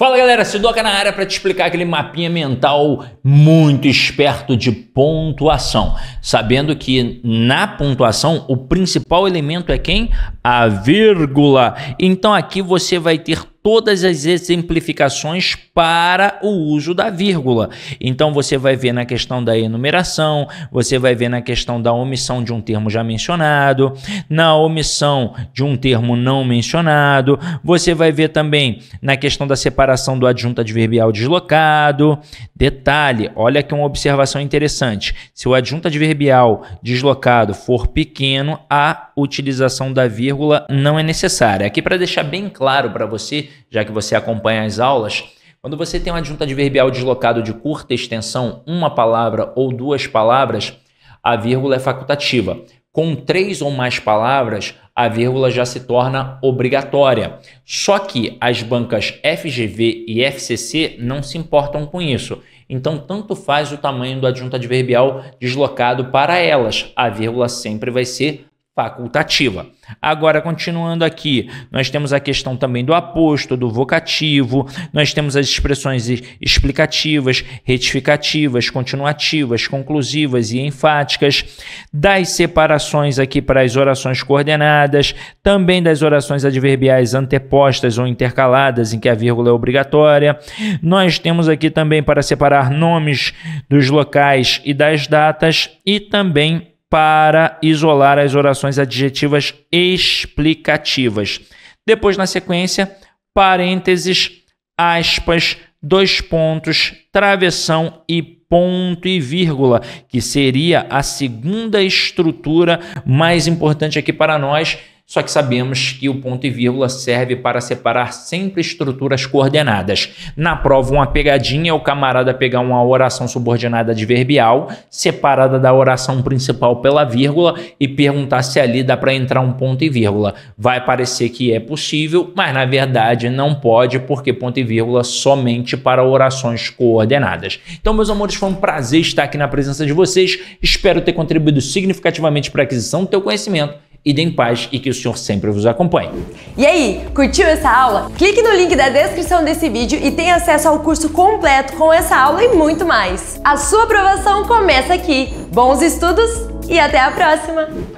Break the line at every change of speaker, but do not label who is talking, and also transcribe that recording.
Fala galera, Sidoca na área para te explicar aquele mapinha mental muito esperto de pontuação. Sabendo que na pontuação o principal elemento é quem? A vírgula. Então aqui você vai ter todas as exemplificações para o uso da vírgula. Então você vai ver na questão da enumeração, você vai ver na questão da omissão de um termo já mencionado, na omissão de um termo não mencionado, você vai ver também na questão da separação do adjunto adverbial deslocado. Detalhe, olha aqui uma observação interessante. Se o adjunto adverbial deslocado for pequeno, a utilização da vírgula não é necessária. Aqui para deixar bem claro para você, já que você acompanha as aulas, quando você tem um adjunto adverbial deslocado de curta extensão, uma palavra ou duas palavras, a vírgula é facultativa. Com três ou mais palavras, a vírgula já se torna obrigatória. Só que as bancas FGV e FCC não se importam com isso. Então, tanto faz o tamanho do adjunto adverbial deslocado para elas, a vírgula sempre vai ser facultativa. Agora, continuando aqui, nós temos a questão também do aposto, do vocativo, nós temos as expressões explicativas, retificativas, continuativas, conclusivas e enfáticas, das separações aqui para as orações coordenadas, também das orações adverbiais antepostas ou intercaladas, em que a vírgula é obrigatória. Nós temos aqui também para separar nomes dos locais e das datas e também para isolar as orações adjetivas explicativas. Depois, na sequência, parênteses, aspas, dois pontos, travessão e ponto e vírgula, que seria a segunda estrutura mais importante aqui para nós só que sabemos que o ponto e vírgula serve para separar sempre estruturas coordenadas. Na prova, uma pegadinha é o camarada pegar uma oração subordinada adverbial, separada da oração principal pela vírgula, e perguntar se ali dá para entrar um ponto e vírgula. Vai parecer que é possível, mas na verdade não pode, porque ponto e vírgula somente para orações coordenadas. Então, meus amores, foi um prazer estar aqui na presença de vocês. Espero ter contribuído significativamente para a aquisição do teu conhecimento idem em paz e que o Senhor sempre vos acompanhe.
E aí, curtiu essa aula? Clique no link da descrição desse vídeo e tenha acesso ao curso completo com essa aula e muito mais. A sua aprovação começa aqui. Bons estudos e até a próxima!